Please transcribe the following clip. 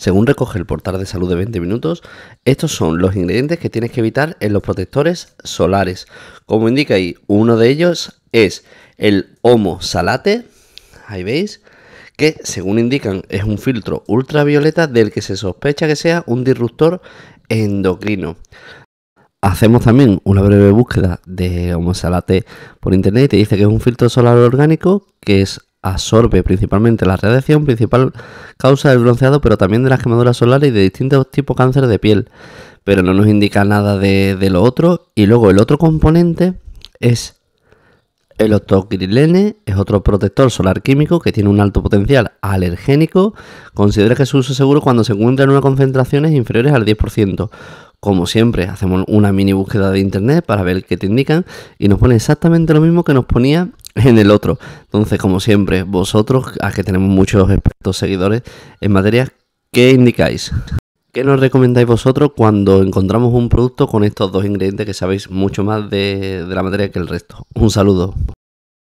Según recoge el portal de salud de 20 minutos, estos son los ingredientes que tienes que evitar en los protectores solares. Como indica ahí, uno de ellos es el homo salate, ahí veis, que según indican es un filtro ultravioleta del que se sospecha que sea un disruptor endocrino. Hacemos también una breve búsqueda de salate por internet y te dice que es un filtro solar orgánico que es absorbe principalmente la radiación, principal causa del bronceado, pero también de las quemaduras solares y de distintos tipos de cáncer de piel. Pero no nos indica nada de, lo otro. Y luego el otro componente es el octocrilene, es otro protector solar químico que tiene un alto potencial alergénico. Considera que su uso seguro cuando se encuentra en unas concentraciones inferiores al 10%. Como siempre, hacemos una mini búsqueda de internet para ver qué te indican y nos pone exactamente lo mismo que nos ponía en el otro. Entonces, como siempre, vosotros, a que tenemos muchos expertos seguidores en materia, ¿qué indicáis? ¿Qué nos recomendáis vosotros cuando encontramos un producto con estos dos ingredientes que sabéis mucho más de, de la materia que el resto? Un saludo.